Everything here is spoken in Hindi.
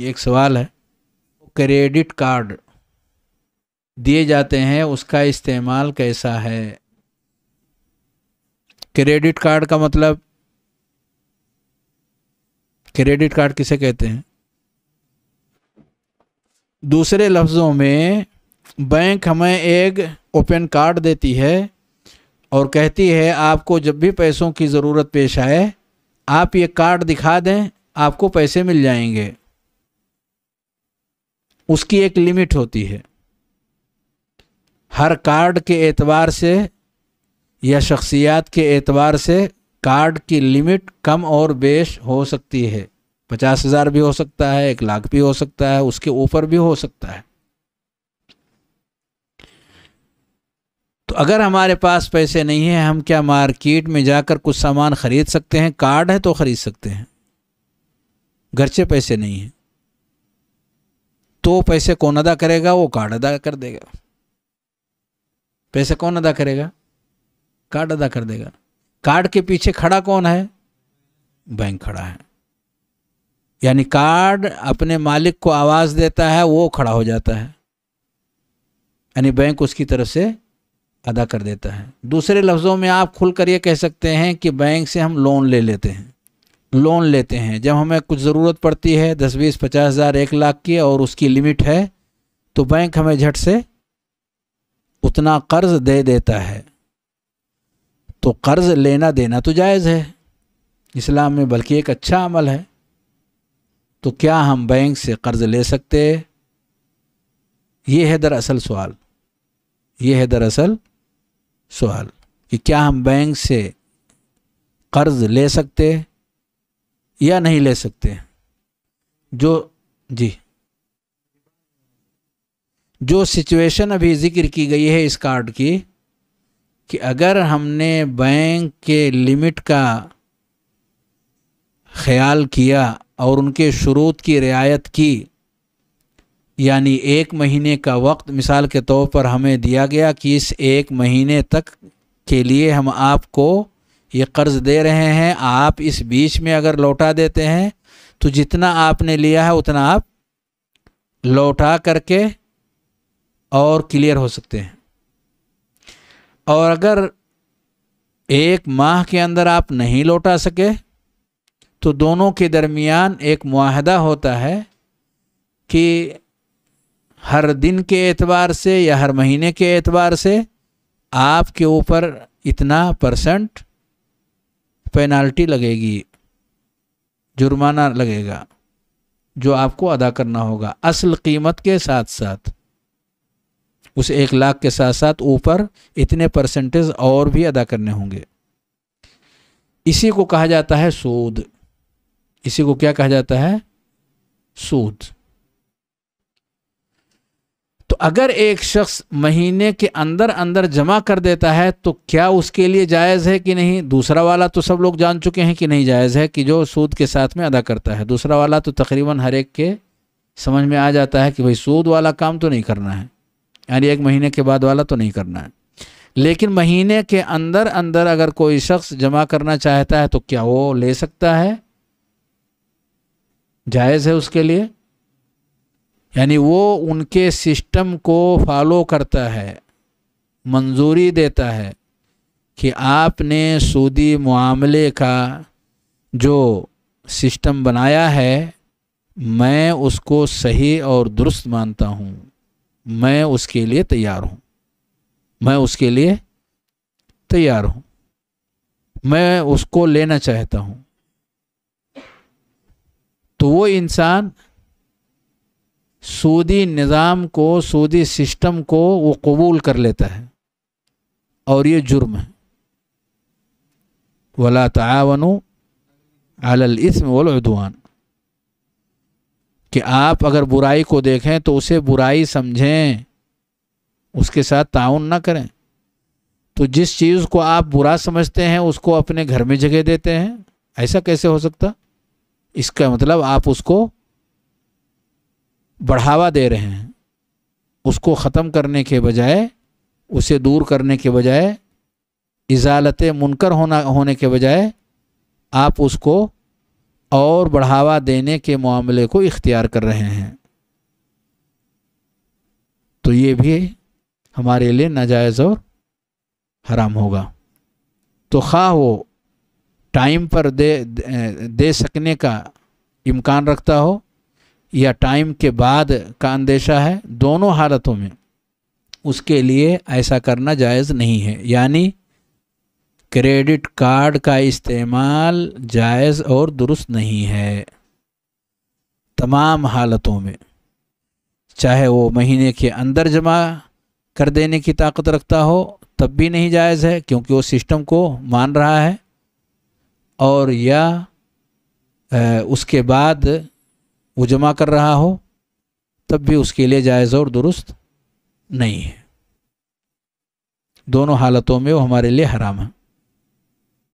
ये एक सवाल है क्रेडिट कार्ड दिए जाते हैं उसका इस्तेमाल कैसा है क्रेडिट कार्ड का मतलब क्रेडिट कार्ड किसे कहते हैं दूसरे लफ्ज़ों में बैंक हमें एक ओपन कार्ड देती है और कहती है आपको जब भी पैसों की ज़रूरत पेश आए आप ये कार्ड दिखा दें आपको पैसे मिल जाएंगे उसकी एक लिमिट होती है हर कार्ड के एतवार से या शख्सियात के एतवार से कार्ड की लिमिट कम और बेश हो सकती है पचास हज़ार भी हो सकता है एक लाख भी हो सकता है उसके ऊपर भी हो सकता है तो अगर हमारे पास पैसे नहीं हैं हम क्या मार्केट में जाकर कुछ सामान ख़रीद सकते हैं कार्ड है तो ख़रीद सकते हैं घर से पैसे नहीं हैं तो पैसे कौन अदा करेगा वो कार्ड अदा कर देगा पैसे कौन अदा करेगा कार्ड अदा कर देगा कार्ड के पीछे खड़ा कौन है बैंक खड़ा है यानी कार्ड अपने मालिक को आवाज़ देता है वो खड़ा हो जाता है यानी बैंक उसकी तरफ से अदा कर देता है दूसरे लफ्ज़ों में आप खुलकर ये कह सकते हैं कि बैंक से हम लोन ले लेते हैं लोन लेते हैं जब हमें कुछ ज़रूरत पड़ती है दस बीस पचास हज़ार एक लाख की और उसकी लिमिट है तो बैंक हमें झट से उतना कर्ज दे देता है तो कर्ज लेना देना तो जायज़ है इस्लाम में बल्कि एक अच्छा अमल है तो क्या हम बैंक से कर्ज ले सकते ये है दरअसल सवाल ये है दरअसल सवाल कि क्या हम बैंक से कर्ज ले सकते या नहीं ले सकते जो जी जो सिचुएशन अभी जिक्र की गई है इस कार्ड की कि अगर हमने बैंक के लिमिट का ख्याल किया और उनके शुरूत की रियायत की यानी एक महीने का वक्त मिसाल के तौर पर हमें दिया गया कि इस एक महीने तक के लिए हम आपको ये कर्ज़ दे रहे हैं आप इस बीच में अगर लौटा देते हैं तो जितना आपने लिया है उतना आप लौटा करके और क्लियर हो सकते हैं और अगर एक माह के अंदर आप नहीं लौटा सके तो दोनों के दरमियान एक माहदा होता है कि हर दिन के एतबार से या हर महीने के एतबार से आपके ऊपर इतना परसेंट पेनाल्टी लगेगी जुर्माना लगेगा जो आपको अदा करना होगा असल कीमत के साथ साथ उस एक लाख के साथ साथ ऊपर इतने परसेंटेज और भी अदा करने होंगे इसी को कहा जाता है सूद इसी को क्या कहा जाता है सूद तो अगर एक शख्स महीने के अंदर अंदर जमा कर देता है तो क्या उसके लिए जायज़ है कि नहीं दूसरा वाला तो सब लोग जान चुके हैं कि नहीं जायज़ है कि जो सूद के साथ में अदा करता है दूसरा वाला तो तकरीबन हर एक के समझ में आ जाता है कि भाई सूद वाला काम तो नहीं करना है यानी एक महीने के बाद वाला तो नहीं करना है लेकिन महीने के अंदर अंदर अगर कोई शख्स जमा करना चाहता है तो क्या वो ले सकता है जायज़ है उसके लिए यानी वो उनके सिस्टम को फॉलो करता है मंजूरी देता है कि आपने सूदी मामले का जो सिस्टम बनाया है मैं उसको सही और दुरुस्त मानता हूँ मैं उसके लिए तैयार हूँ मैं उसके लिए तैयार हूँ मैं उसको लेना चाहता हूँ तो वो इंसान सूदी निज़ाम को सूदी सिस्टम को वो कबूल कर लेता है और ये जुर्म है वला तावनु आलस्म वलदवान कि आप अगर बुराई को देखें तो उसे बुराई समझें उसके साथ ताउन ना करें तो जिस चीज़ को आप बुरा समझते हैं उसको अपने घर में जगह देते हैं ऐसा कैसे हो सकता इसका मतलब आप उसको बढ़ावा दे रहे हैं उसको ख़त्म करने के बजाय उसे दूर करने के बजाय इजालत मुनकर होना होने के बजाय आप उसको और बढ़ावा देने के मामले को इख्तियार कर रहे हैं तो ये भी हमारे लिए नाजायज़ और हराम होगा तो खा वो टाइम पर दे दे सकने का इम्कान रखता हो या टाइम के बाद का अंदेशा है दोनों हालतों में उसके लिए ऐसा करना जायज़ नहीं है यानी क्रेडिट कार्ड का इस्तेमाल जायज़ और दुरुस्त नहीं है तमाम हालतों में चाहे वो महीने के अंदर जमा कर देने की ताकत रखता हो तब भी नहीं जायज़ है क्योंकि वो सिस्टम को मान रहा है और या उसके बाद वो जमा कर रहा हो तब भी उसके लिए जायज़ और दुरुस्त नहीं है दोनों हालतों में वो हमारे लिए हराम है